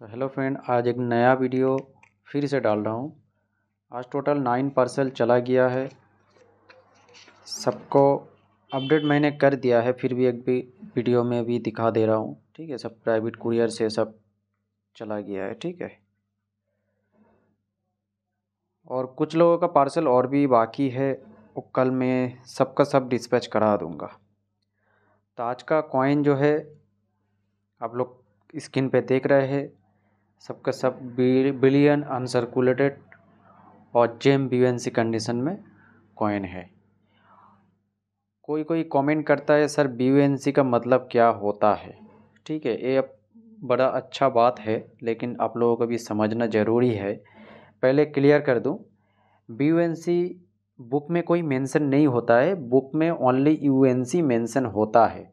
तो hello friend आज एक नया वीडियो फिर से डाल रहा हूँ आज टोटल नाइन पार्सल चला गया है सबको अपडेट मैंने कर दिया है फिर भी एक भी वीडियो में भी दिखा दे रहा हूँ ठीक है सब प्राइवेट कुरियर से सब चला गया है ठीक है और कुछ लोगों का पार्सल और भी बाकी है वो कल मैं सबका सब डिस्पैच करा दूँगा तो आज का कॉइन जो है आप लोग स्क्रीन पे देख रहे हैं सबका सब बिलियन अनसर्कुलेटेड और जेम बीवेंसी कंडीशन में कॉइन है कोई कोई कमेंट करता है सर बीवेंसी का मतलब क्या होता है ठीक है ये अब बड़ा अच्छा बात है लेकिन आप लोगों को भी समझना ज़रूरी है पहले क्लियर कर दूं बीवेंसी बुक में कोई मेंशन नहीं होता है बुक में ओनली यूएनसी मेंशन होता है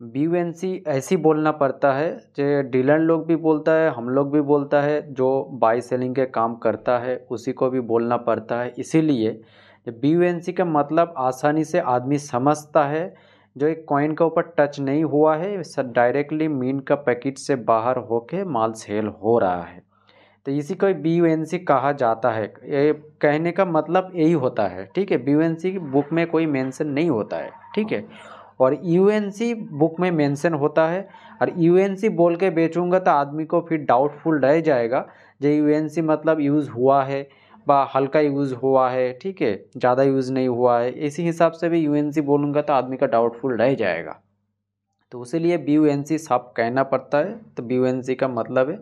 सी ऐसी बोलना पड़ता है जो डीलर लोग भी बोलता है हम लोग भी बोलता है जो बाई सेलिंग के काम करता है उसी को भी बोलना पड़ता है इसीलिए बी एन सी का मतलब आसानी से आदमी समझता है जो एक कॉइन के ऊपर टच नहीं हुआ है सब डायरेक्टली मीन का पैकेट से बाहर होके माल सेल हो रहा है तो इसी को बी यू एन सी कहा जाता है ये कहने का मतलब यही होता है ठीक है बी यू एन की बुक में कोई मेंशन नहीं होता है ठीक है और यूएनसी बुक में मेंशन होता है और यूएनसी बोल के बेचूंगा तो आदमी को फिर डाउटफुल रह जाएगा जो यूएनसी मतलब यूज़ हुआ है बा हल्का यूज़ हुआ है ठीक है ज़्यादा यूज़ नहीं हुआ है इसी हिसाब से भी यूएनसी बोलूँगा तो आदमी का डाउटफुल रह जाएगा तो लिए बी यू एन सी साफ कहना पड़ता है तो बी यू एन सी का मतलब है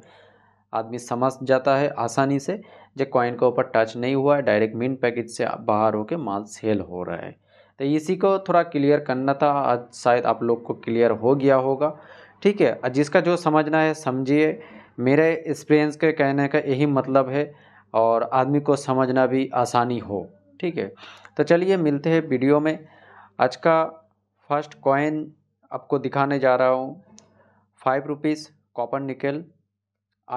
आदमी समझ जाता है आसानी से जो कॉइन के ऊपर टच नहीं हुआ है डायरेक्ट मिन पैकेज से बाहर होकर माल सेल हो रहा है तो इसी को थोड़ा क्लियर करना था आज शायद आप लोग को क्लियर हो गया होगा ठीक है जिसका जो समझना है समझिए मेरे एक्सपीरियंस के कहने का यही मतलब है और आदमी को समझना भी आसानी हो ठीक है तो चलिए मिलते हैं वीडियो में आज का फर्स्ट कॉइन आपको दिखाने जा रहा हूँ फाइव रुपीज़ कॉपर निकल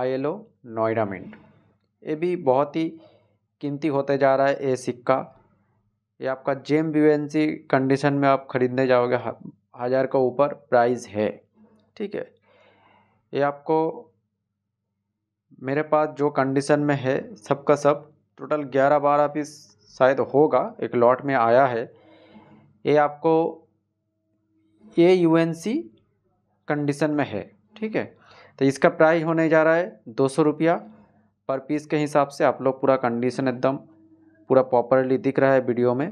आई नोएडा मिंट ये भी बहुत ही कीमती होते जा रहा है ये सिक्का ये आपका जेम बिवेंसी कंडीशन में आप ख़रीदने जाओगे हज़ार का ऊपर प्राइस है ठीक है ये आपको मेरे पास जो कंडीशन में है सब का सब टोटल ग्यारह बारह पीस शायद होगा एक लॉट में आया है ये आपको ए यू कंडीशन में है ठीक है तो इसका प्राइस होने जा रहा है दो सौ रुपया पर पीस के हिसाब से आप लोग पूरा कंडीशन एकदम पूरा प्रॉपरली दिख रहा है वीडियो में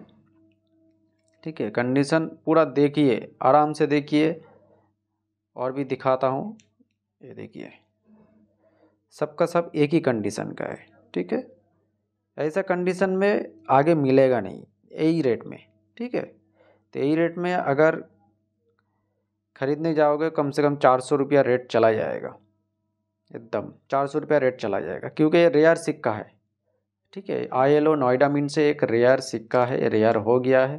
ठीक है कंडीशन पूरा देखिए आराम से देखिए और भी दिखाता हूँ ये देखिए सबका सब एक ही कंडीशन का है ठीक है ऐसा कंडीशन में आगे मिलेगा नहीं यही रेट में ठीक है तो यही रेट में अगर ख़रीदने जाओगे कम से कम चार सौ रुपया रेट चला जाएगा एकदम चार सौ रुपया रेट चला जाएगा क्योंकि ये रेयर सिक्का है ठीक है आईएलओ नोएडा मिन से एक रेयर सिक्का है रेयर हो गया है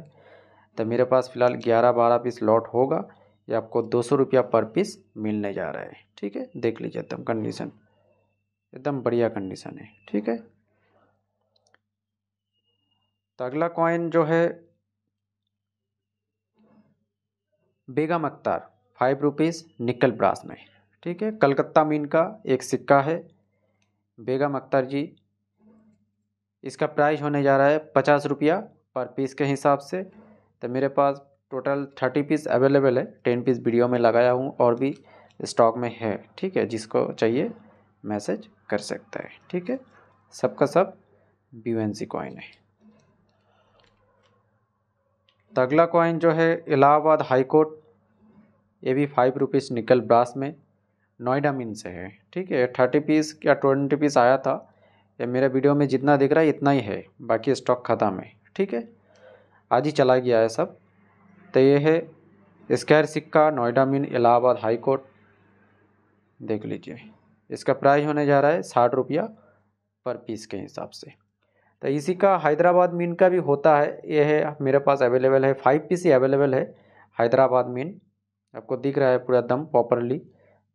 तो मेरे पास फ़िलहाल ग्यारह बारह पीस लॉट होगा ये आपको दो सौ रुपया पर पीस मिलने जा रहा है ठीक है देख लीजिए एकदम कंडीशन एकदम बढ़िया कंडीशन है ठीक है तो अगला कॉइन जो है Begum Akhtar five rupees nickel brass में ठीक है कलकत्ता मीन का एक सिक्का है बेगम अख्तार जी इसका प्राइस होने जा रहा है पचास रुपया पर पीस के हिसाब से तो मेरे पास टोटल थर्टी पीस अवेलेबल है टेन पीस वीडियो में लगाया हूँ और भी स्टॉक में है ठीक है जिसको चाहिए मैसेज कर सकता है ठीक है सबका सब बी एन सी कॉइन है तो अगला कॉइन जो है इलाहाबाद हाईकोर्ट ये भी फाइव रुपीज़ निकल ब्रास में नोएडा मिन से है ठीक है थर्टी पीस या ट्वेंटी पीस आया था या मेरा वीडियो में जितना दिख रहा है इतना ही है बाकी स्टॉक ख़त्म है ठीक है आज ही चला गया है सब तो ये है स्क्वायर सिक्का नोएडा मिन इलाहाबाद हाई कोर्ट देख लीजिए इसका प्राइस होने जा रहा है साठ रुपया पर पीस के हिसाब से तो इसी का हैदराबाद मीन का भी होता है ये है मेरे पास अवेलेबल है फाइव पीस ही अवेलेबल है हैदराबाद मीन आपको दिख रहा है पूरा दम प्रॉपरली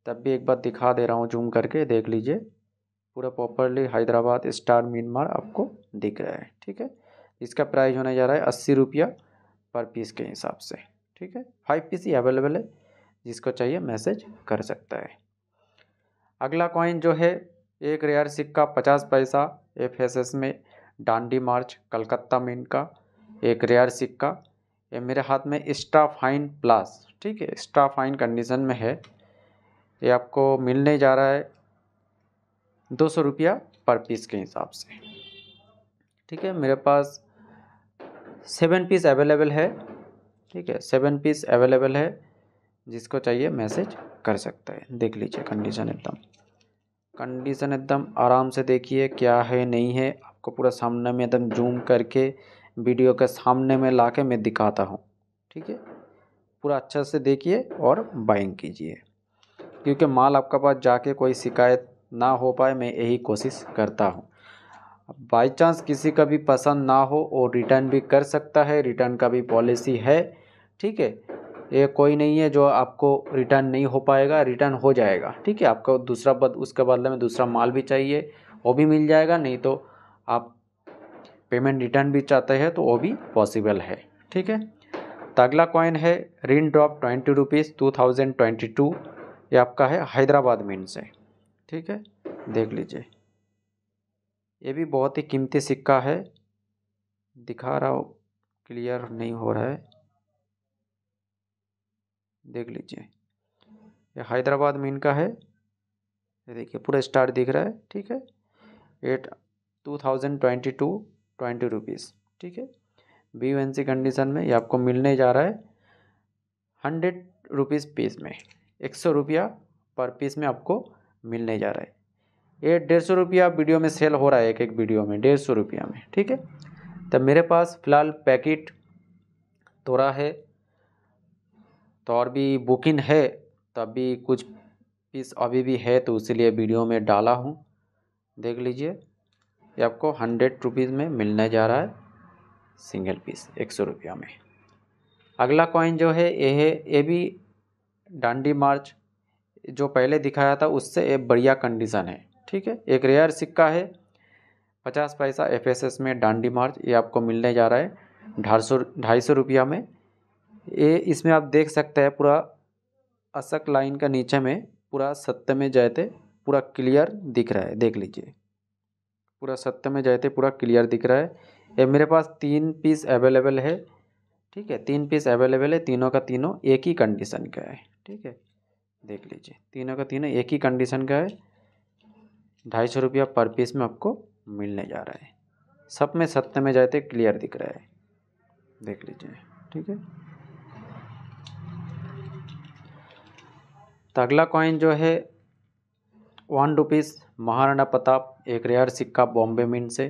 तब भी एक बार दिखा दे रहा हूँ जूम करके देख लीजिए पूरा प्रॉपरली हैदराबाद स्टार मार आपको दिख रहा है ठीक है इसका प्राइस होने जा रहा है अस्सी रुपया पर पीस के हिसाब से ठीक है फाइव पीस ही अवेलेबल है जिसको चाहिए मैसेज कर सकता है अगला कॉइन जो है एक रेयर सिक्का पचास पैसा एफ एस एस में डांडी मार्च कलकत्ता मीन का एक रेयर सिक्का ये मेरे हाथ में स्टा फाइन प्लस ठीक है स्टा फाइन कंडीशन में है ये आपको मिलने जा रहा है दो सौ रुपया पर पीस के हिसाब से ठीक है मेरे पास सेवन पीस अवेलेबल है ठीक है सेवन पीस अवेलेबल है जिसको चाहिए मैसेज कर सकता है देख लीजिए कंडीशन एकदम कंडीशन एकदम आराम से देखिए क्या है नहीं है आपको पूरा सामने में एकदम जूम करके वीडियो के सामने में ला के मैं दिखाता हूँ ठीक है पूरा अच्छे से देखिए और बाइंग कीजिए क्योंकि माल आपका पास जाके कोई शिकायत ना हो पाए मैं यही कोशिश करता हूँ बाई चांस किसी का भी पसंद ना हो वो रिटर्न भी कर सकता है रिटर्न का भी पॉलिसी है ठीक है ये कोई नहीं है जो आपको रिटर्न नहीं हो पाएगा रिटर्न हो जाएगा ठीक है आपको दूसरा बद उसके बदले में दूसरा माल भी चाहिए वो भी मिल जाएगा नहीं तो आप पेमेंट रिटर्न भी चाहते हैं तो वो भी पॉसिबल है ठीक है तो अगला कॉइन है रिन ड्रॉप twenty rupees two thousand twenty two ये आपका है हैदराबाद मिन से ठीक है देख लीजिए ये भी बहुत ही कीमती सिक्का है दिखा रहा हूँ क्लियर नहीं हो रहा है देख लीजिए ये हैदराबाद में इनका है ये देखिए पूरा स्टार दिख रहा है ठीक है एट two thousand twenty two twenty rupees ठीक है B U N C condition में ये आपको मिलने जा रहा है हंड्रेड रुपीज़ पीस में एक सौ रुपया पर पीस में आपको मिलने जा रहा है ये डेढ़ सौ रुपया वीडियो में सेल हो रहा है एक एक वीडियो में डेढ़ सौ रुपया में ठीक है तब तो मेरे पास फ़िलहाल पैकेट तोड़ा है तो और भी बुकिंग है तो अभी कुछ पीस अभी भी है तो इसीलिए वीडियो में डाला हूँ देख लीजिए ये आपको हंड्रेड रुपीज़ में मिलने जा रहा है सिंगल पीस एक सौ रुपया में अगला कॉइन जो है ये है ये भी डांडी मार्च जो पहले दिखाया था उससे एक बढ़िया कंडीशन है ठीक है एक रेयर सिक्का है पचास पैसा एफएसएस में डांडी मार्च ये आपको मिलने जा रहा है ढाई सौ ढाई सौ रुपया में ये इसमें आप देख सकते हैं पूरा अशक लाइन का नीचे में पूरा सत्य में जाते पूरा क्लियर दिख रहा है देख लीजिए पूरा सत्य में जाते पूरा क्लियर दिख रहा है ये मेरे पास तीन पीस अवेलेबल है ठीक है तीन पीस अवेलेबल है तीनों का तीनों एक ही कंडीशन का है ठीक है देख लीजिए तीनों का तीनों एक ही कंडीशन का है ढाई सौ रुपया पर पीस में आपको मिलने जा रहा है सब में सत्य में जाते तो क्लियर दिख रहा है देख लीजिए ठीक है तो अगला कॉइन जो है वन रुपीस महाराणा प्रताप एक रेयर सिक्का बॉम्बे मिन से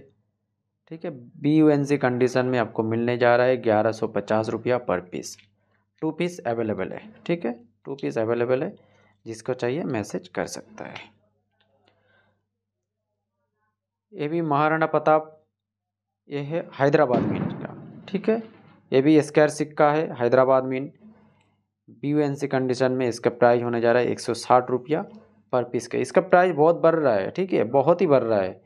ठीक है B U N C condition में आपको मिलने जा रहा है ग्यारह सौ पचास रुपया पर पीस टू पीस अवेलेबल है ठीक है टू पीस अवेलेबल है जिसको चाहिए मैसेज कर सकता है ये भी महाराणा प्रताप ये है हैदराबाद मीन का ठीक है ये भी स्क्वायर सिक्का है Hyderabad mint B N C condition में इसका प्राइस होने जा रहा है एक सौ साठ रुपया पर पीस का इसका प्राइस बहुत बढ़ रहा है ठीक है बहुत ही बढ़ रहा है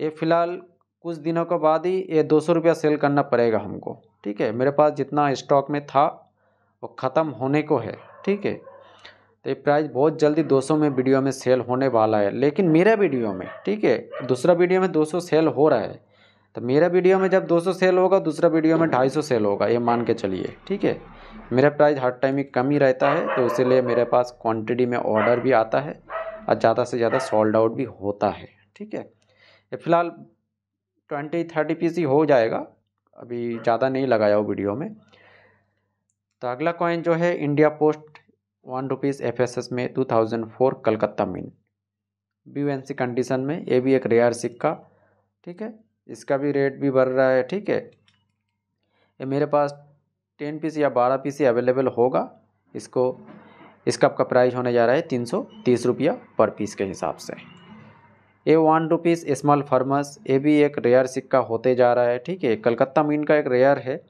ये फ़िलहाल कुछ दिनों के बाद ही ये दो सौ रुपया सेल करना पड़ेगा हमको ठीक है मेरे पास जितना स्टॉक में था वो ख़त्म होने को है ठीक है तो ये प्राइस बहुत जल्दी 200 में वीडियो में सेल होने वाला है लेकिन मेरा वीडियो में ठीक है दूसरा वीडियो में 200 सेल हो रहा है तो मेरा वीडियो में जब 200 सेल होगा दूसरा वीडियो में 250 सेल होगा ये मान के चलिए ठीक है मेरा प्राइस हर टाइम ही कम ही रहता है तो इसीलिए मेरे पास क्वान्टिटी में ऑर्डर भी आता है और ज़्यादा से ज़्यादा सोल्ड आउट भी होता है ठीक है ये फ़िलहाल ट्वेंटी थर्टी पीस ही हो जाएगा अभी ज़्यादा नहीं लगाया वो वीडियो में तो अगला कॉइन जो है India post one rupees F S S में two thousand four Calcutta mint B N C condition में ये भी एक रेयर सिक्का ठीक है इसका भी रेट भी बढ़ रहा है ठीक है ये मेरे पास टेन पीस या बारह पीस ही अवेलेबल होगा इसको इसका आपका प्राइस होने जा रहा है तीन सौ तीस रुपया पर पीस के हिसाब से a one rupees small farmers ये भी एक रेयर सिक्का होते जा रहा है ठीक है कलकत्ता मीन का एक रेयर है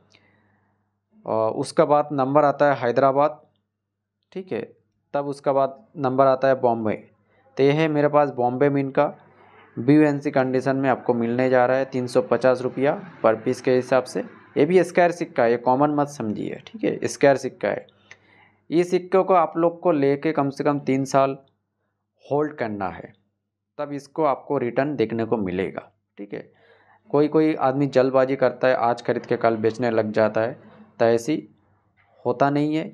और उसका बाद नंबर आता है हैदराबाद ठीक है तब उसका बाद नंबर आता है बॉम्बे तो यह है मेरे पास बॉम्बे मीन का बी एन सी कंडीशन में आपको मिलने जा रहा है तीन सौ पचास रुपया पर पीस के हिसाब से ये भी स्क्वायर सिक्का है ये कॉमन मत समझिए ठीक है स्क्वायर सिक्का है ये सिक्के को आप लोग को लेके कम से कम तीन साल होल्ड करना है तब इसको आपको रिटर्न देखने को मिलेगा ठीक है कोई कोई आदमी जल्दबाजी करता है आज खरीद के कल बेचने लग जाता है तो ऐसी होता नहीं है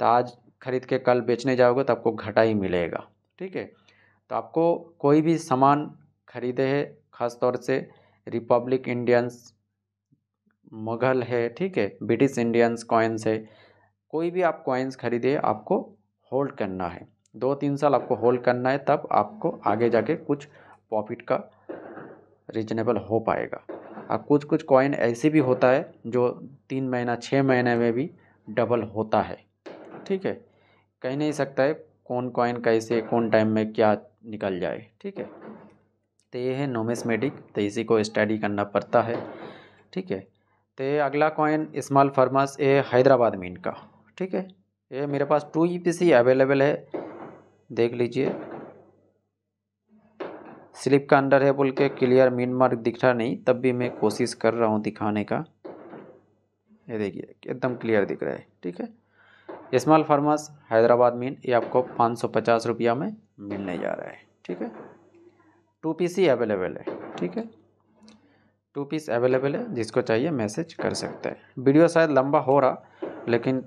तो आज ख़रीद के कल बेचने जाओगे तो आपको घाटा ही मिलेगा ठीक है तो आपको कोई भी सामान खरीदे है ख़ास तौर से रिपब्लिक इंडियंस मुग़ल है ठीक है ब्रिटिश इंडियंस कॉइन्स है कोई भी आप कॉइन्स खरीदे आपको होल्ड करना है दो तीन साल आपको होल्ड करना है तब आपको आगे जाके कुछ प्रॉफिट का रिजनेबल हो पाएगा अब कुछ कुछ कॉइन ऐसे भी होता है जो तीन महीना छः महीने में भी डबल होता है ठीक है कह नहीं सकता है कौन कॉइन कैसे कौन टाइम में क्या निकल जाए ठीक है तो ये है नोमिसमेटिक तो इसी को स्टडी करना पड़ता है ठीक है तो अगला कॉइन स्मॉल फार्मास ये हैदराबाद मीन का ठीक है ये मेरे पास टू ई अवेलेबल है देख लीजिए स्लिप का अंडर है बोल के क्लियर मीन मार्क दिख रहा नहीं तब भी मैं कोशिश कर रहा हूँ दिखाने का ये देखिए एकदम क्लियर दिख रहा है ठीक है स्मॉल फार्मर्स हैदराबाद मीन ये आपको पाँच सौ पचास रुपया में मिलने जा रहा है ठीक है टू पीस ही अवेलेबल है ठीक है टू पीस अवेलेबल है जिसको चाहिए मैसेज कर सकते हैं वीडियो शायद लंबा हो रहा लेकिन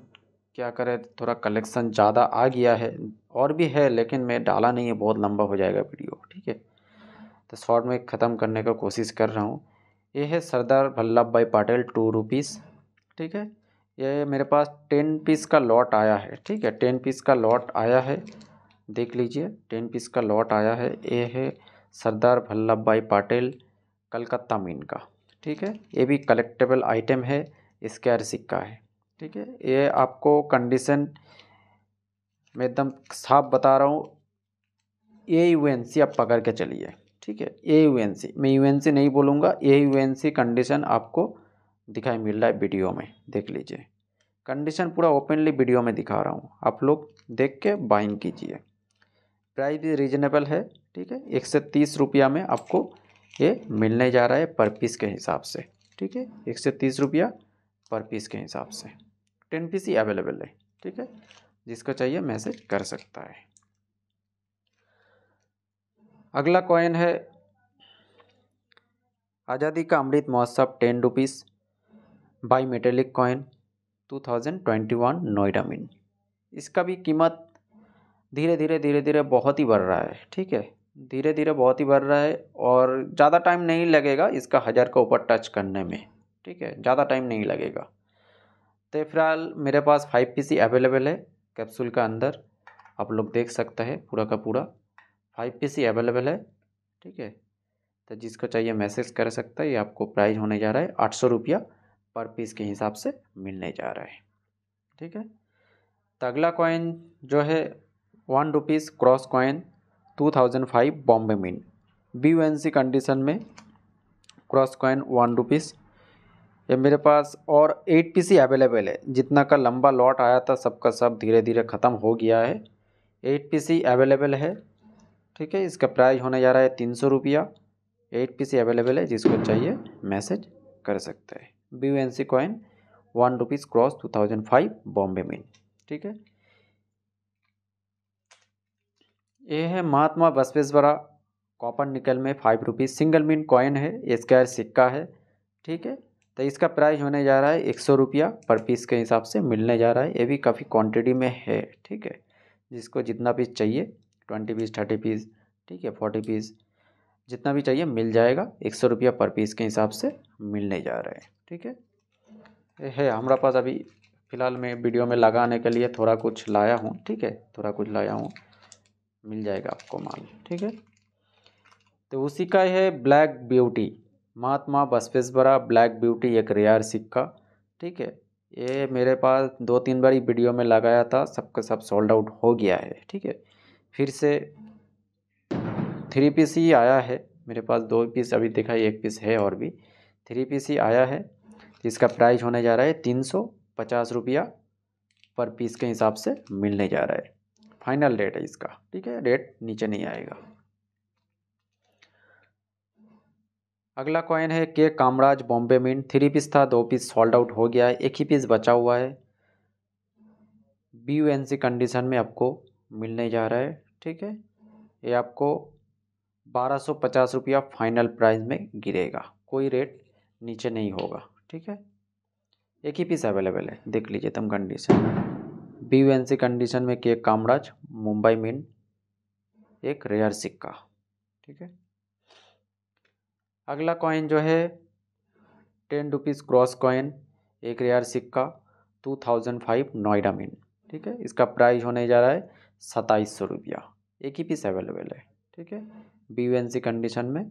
क्या करें थोड़ा कलेक्शन ज़्यादा आ गया है और भी है लेकिन मैं डाला नहीं है बहुत लंबा हो जाएगा वीडियो ठीक है तो शॉर्ट में ख़त्म करने का कोशिश कर रहा हूँ ये है सरदार वल्लभ भाई पटेल टू रुपीस ठीक है ये मेरे पास टेन पीस का लॉट आया है ठीक है टेन पीस का लॉट आया है देख लीजिए टेन पीस का लॉट आया है ये है सरदार वल्लभ भाई पाटिल कलकत्ता मीन का ठीक है ये भी कलेक्टेबल आइटम है स्कैर सिक्का है ठीक है ये आपको कंडीशन मैं एकदम साफ बता रहा हूँ ए यू एन सी आप पकड़ के चलिए ठीक है ए यू एन सी मैं यू एन सी नहीं बोलूँगा A U N C condition आपको दिखाई मिल रहा है वीडियो में देख लीजिए कंडीशन पूरा ओपनली वीडियो में दिखा रहा हूँ आप लोग देख के बाइंग कीजिए प्राइस भी रीजनेबल है ठीक है एक से तीस रुपया में आपको ये मिलने जा रहा है पर पीस के हिसाब से ठीक है एक से तीस रुपया पर पीस के हिसाब से टेन पीस ही अवेलेबल है ठीक है जिसको चाहिए मैसेज कर सकता है अगला कॉइन है आज़ादी ka Amrit Mahotsav ten rupees metallic coin 2021 Noida mint इसका भी कीमत धीरे धीरे धीरे धीरे बहुत ही बढ़ रहा है ठीक है धीरे धीरे बहुत ही बढ़ रहा है और ज़्यादा टाइम नहीं लगेगा इसका हज़ार का ऊपर टच करने में ठीक है ज़्यादा टाइम नहीं लगेगा तो फिलहाल मेरे पास फाइव पीसी अवेलेबल है कैप्सूल का अंदर आप लोग देख सकते हैं पूरा का पूरा फाइव पीसी अवेलेबल है ठीक है तो जिसको चाहिए मैसेज कर सकता है ये आपको प्राइस होने जा रहा है आठ सौ रुपया पर पीस के हिसाब से मिलने जा रहा है ठीक है तो अगला कॉइन जो है one rupees cross coin two thousand five Bombay mint B U N C condition में क्रॉस कॉइन वन रुपीज़ ये मेरे पास और एट ही अवेलेबल है जितना का लंबा लॉट आया था सबका सब धीरे धीरे ख़त्म हो गया है एट ही अवेलेबल है ठीक है इसका प्राइस होने जा रहा है तीन सौ रुपया एट पीस अवेलेबल है जिसको चाहिए मैसेज कर सकते हैं B N C coin one rupees cross two thousand five Bombay में ठीक है ये है महात्मा बसवेश्वरा कॉपर निकल में five rupees single mint coin है स्क्वायर सिक्का है ठीक है तो इसका प्राइस होने जा रहा है एक सौ रुपया पर पीस के हिसाब से मिलने जा रहा है ये भी काफ़ी क्वांटिटी में है ठीक है जिसको जितना पीस चाहिए ट्वेंटी पीस थर्टी पीस ठीक है फोर्टी पीस जितना भी चाहिए मिल जाएगा एक सौ रुपया पर पीस के हिसाब से मिलने जा रहा है ठीक है है हमारा पास अभी फ़िलहाल मैं वीडियो में लगाने के लिए थोड़ा कुछ लाया हूँ ठीक है थोड़ा कुछ लाया हूँ मिल जाएगा आपको माल ठीक है तो उसी का है black beauty Mahatma Basaveshwara black beauty एक रेयर सिक्का ठीक है ये मेरे पास दो तीन बार वीडियो में लगाया था सबका सब सोल्ड आउट हो गया है ठीक है फिर से थ्री पीस ही आया है मेरे पास दो पीस अभी देखा एक पीस है और भी थ्री पीस ही आया है इसका प्राइस होने जा रहा है तीन सौ पचास रुपया पर पीस के हिसाब से मिलने जा रहा है फाइनल रेट है इसका ठीक है रेट नीचे नहीं आएगा अगला कॉइन है K Kamaraj Bombay mint three piece था दो पीस सॉल्ड आउट हो गया है एक ही पीस बचा हुआ है B U N C condition में आपको मिलने जा रहा है ठीक है ये आपको बारह सौ पचास रुपया फाइनल प्राइस में गिरेगा कोई रेट नीचे नहीं होगा ठीक है एक ही पीस अवेलेबल है देख लीजिए तुम condition B U N C condition में केक कामराज मुंबई मिन एक रेयर सिक्का ठीक है अगला कॉइन जो है टेन रुपीज़ क्रॉस कॉइन एक रेयर सिक्का two thousand five Noida mint ठीक है इसका प्राइस होने जा रहा है सत्ताईस सौ रुपया एक ही पीस अवेलेबल है ठीक है B U N C condition में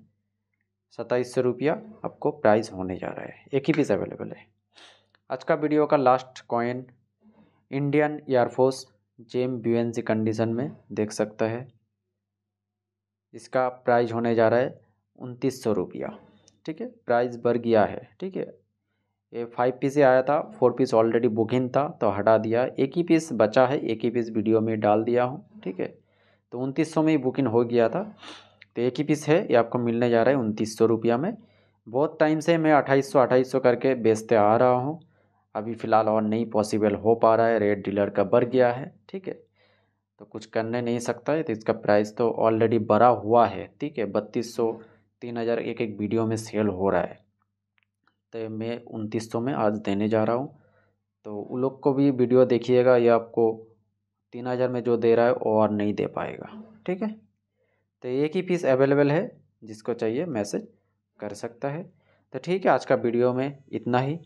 सत्ताईस सौ रुपया आपको प्राइस होने जा रहा है एक ही पीस अवेलेबल है आज का वीडियो का last coin Indian air force gem C condition में देख सकता है इसका प्राइस होने जा रहा है उनतीस सौ रुपया ठीक है प्राइस बढ़ गया है ठीक है ये फाइव पीस ही आया था फोर पीस ऑलरेडी बुकिंग था तो हटा दिया एक ही पीस बचा है एक ही पीस वीडियो में डाल दिया हूँ ठीक है तो उनतीस सौ में ही बुकिंग हो गया था तो एक ही पीस है ये आपको मिलने जा रहा है उनतीस सौ रुपया में बहुत टाइम से मैं अट्ठाईस सौ अट्ठाईस सौ करके बेचते आ रहा हूँ अभी फ़िलहाल और नहीं पॉसिबल हो पा रहा है रेट डीलर का बढ़ गया है ठीक है तो कुछ करने नहीं सकता है तो इसका प्राइस तो ऑलरेडी बड़ा हुआ है ठीक है बत्तीस सौ तीन हज़ार एक एक वीडियो में सेल हो रहा है तो मैं उनतीस सौ में आज देने जा रहा हूँ तो उन लोग को भी वीडियो देखिएगा ये आपको तीन हज़ार में जो दे रहा है और नहीं दे पाएगा ठीक है तो एक ही फीस अवेलेबल है जिसको चाहिए मैसेज कर सकता है तो ठीक है आज का वीडियो में इतना ही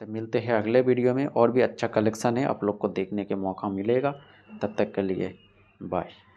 तो मिलते हैं अगले वीडियो में और भी अच्छा कलेक्शन है आप लोग को देखने के मौका मिलेगा तब तक के लिए बाय